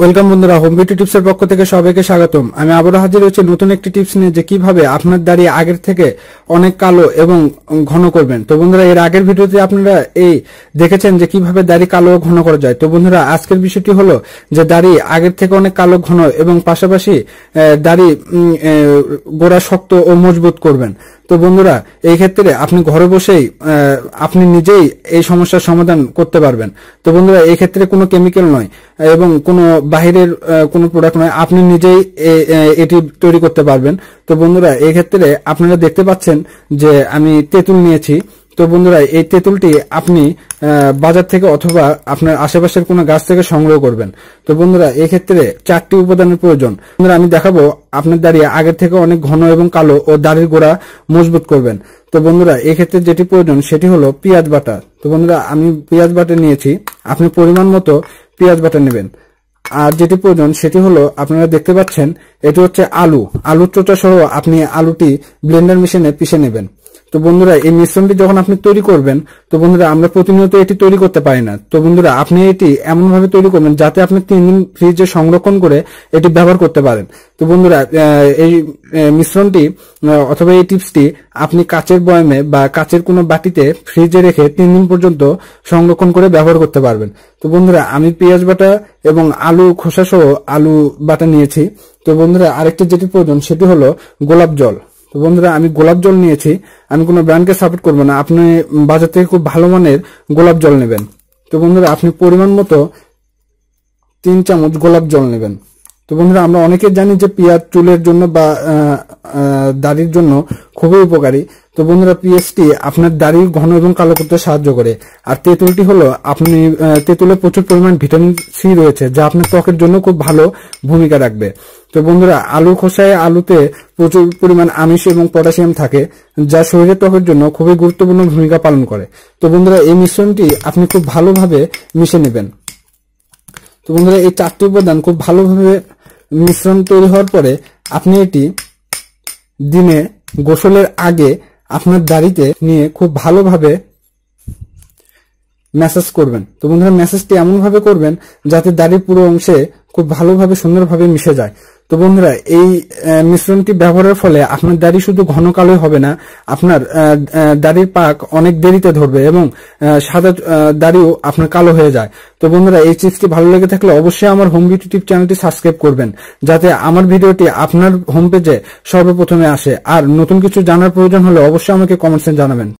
welcome বন্ধুরা home beauty টিপসের পক্ষ থেকে সবাইকে স্বাগতম আমি আবারও হাজির হয়েছি নতুন একটি টিপস নিয়ে যে কিভাবে আপনার দাড়ি আগের থেকে অনেক কালো এবং ঘন করবেন তো বন্ধুরা এর আগের ভিডিওতে আপনারা এই দেখেছেন যে কিভাবে দাড়ি কালো ঘন করা যায় তো বন্ধুরা আজকের বিষয়টি হলো যে দাড়ি আগের থেকে অনেক কালো ঘন এবং পাশাপাশি দাড়ি গোড়া শক্ত ও মজবুত করবেন তো বন্ধুরা এই ক্ষেত্রে আপনি ঘরে বসেই আপনি নিজেই এই সমস্যার সমাধান করতে পারবেন তো বন্ধুরা এই ক্ষেত্রে কোনো কেমিক্যাল নয় এবং কোনো বাহিরের কোনো প্রোডাক্ট নয় আপনি নিজেই এটি তৈরি করতে পারবেন তো বন্ধুরা এই ক্ষেত্রে আপনারা দেখতে পাচ্ছেন যে আমি তেঁতুল নিয়েছি তো বন্ধুরা এই তেঁতুলটি আপনি বাজার থেকে অথবা আপনার আশেপাশের কোনো গাছ থেকে সংগ্রহ করবেন তো বন্ধুরা এক্ষেত্রে চারটি উপাদানের প্রয়োজন বন্ধুরা আমি দেখাবো আপনার দাঁড়িয়ে আগের থেকে অনেক ঘন এবং কালো ও দাড়ির গোড়া মজবুত করবেন তো বন্ধুরা এক্ষেত্রে যেটি প্রয়োজন সেটি হলো পেঁয়াজ বাটা তো বন্ধুরা আমি পেঁয়াজ বাটা নিয়েছি আপনি পরিমাণ মতো পেঁয়াজ বাটা নেবেন আর যেটি প্রয়োজন সেটি হলো আপনারা দেখতে পাচ্ছেন এটি হচ্ছে আলু আলুর চোটা সহ আপনি আলুটি ব্লেন্ডার মেশিনে পিষে নেবেন তো বন্ধুরা এই মিশ্রণটি যখন আপনি তৈরি করবেন তো বন্ধুরা আমরা প্রতিনিয়ত এটি তৈরি করতে পারি না তো বন্ধুরা আপনি এটি এমনভাবে তৈরি করবেন যাতে আপনি তিন দিন ফ্রিজে সংরক্ষণ করে এটি ব্যবহার করতে পারেন তো বন্ধুরা এই মিশ্রণটি অথবা এই টিপসটি আপনি কাচের বয়মে বা কাচের কোনো বাটিতে ফ্রিজে রেখে তিন দিন পর্যন্ত সংরক্ষণ করে ব্যবহার করতে পারবেন তো বন্ধুরা আমি পেঁয়াজ বাটা এবং আলু খোসা সহ আলু বাটা নিয়েছি তো বন্ধুরা আরেকটি যেটি প্রয়োজন সেটি হলো গোলাপ জল তো বন্ধুরা আমি গোলাপ জল নিয়েছি আমি কোনো ব্র্যান্ডকে সাপোর্ট করবো না আপনি বাজার থেকে খুব ভালো মানের গোলাপ জল নেবেন তো বন্ধুরা আপনি পরিমাণ মতো তিন চামচ গোলাপ জল নেবেন তো বন্ধুরা আমরা অনেকে জানি যে পিঁয়াজ চুলের জন্য বা দাড়ির জন্য খুবই উপকারী তো বন্ধুরা পিএসটি আপনার দাড়ি ঘন এবং কালো করতে সাহায্য করে আর তেঁতুলটি হলো আপনি তেঁতুলে প্রচুর পরিমাণ ভিটামিন সি রয়েছে যা আপনার ত্বকের জন্য খুব ভালো ভূমিকা রাখবে তো বন্ধুরা আলু খোসায় আলুতে প্রচুর পরিমাণ আমিষ এবং পটাশিয়াম থাকে যা শরীরের ত্বকের জন্য খুবই গুরুত্বপূর্ণ ভূমিকা পালন করে তো বন্ধুরা এই মিশ্রণটি আপনি খুব ভালোভাবে মিশে নেবেন তো বন্ধুরা এই চারটি উপাদান খুব ভালোভাবে মিশ্রণ তৈরি হওয়ার পরে আপনি এটি দিনে গোসলের আগে আপনার দাড়িতে নিয়ে খুব ভালোভাবে মেসেজ করবেন তো বন্ধুরা এমন এমনভাবে করবেন যাতে দাড়ির পুরো অংশে খুব ভালোভাবে সুন্দরভাবে মিশে যায় তো বন্ধুরা এই মিশ্রণটি ব্যবহারের ফলে আপনার দাড়ি শুধু ঘন কালোই হবে না আপনার দাড়ির পাক অনেক দেরিতে ধরবে এবং সাদা দাড়িও আপনার কালো হয়ে যায় তো বন্ধুরা এই চিপসটি ভালো লেগে থাকলে অবশ্যই আমার হোম বিউটি টিপ চ্যানেলটি সাবস্ক্রাইব করবেন যাতে আমার ভিডিওটি আপনার হোম পেজে সর্বপ্রথমে আসে আর নতুন কিছু জানার প্রয়োজন হলে অবশ্যই আমাকে কমেন্টসে জানাবেন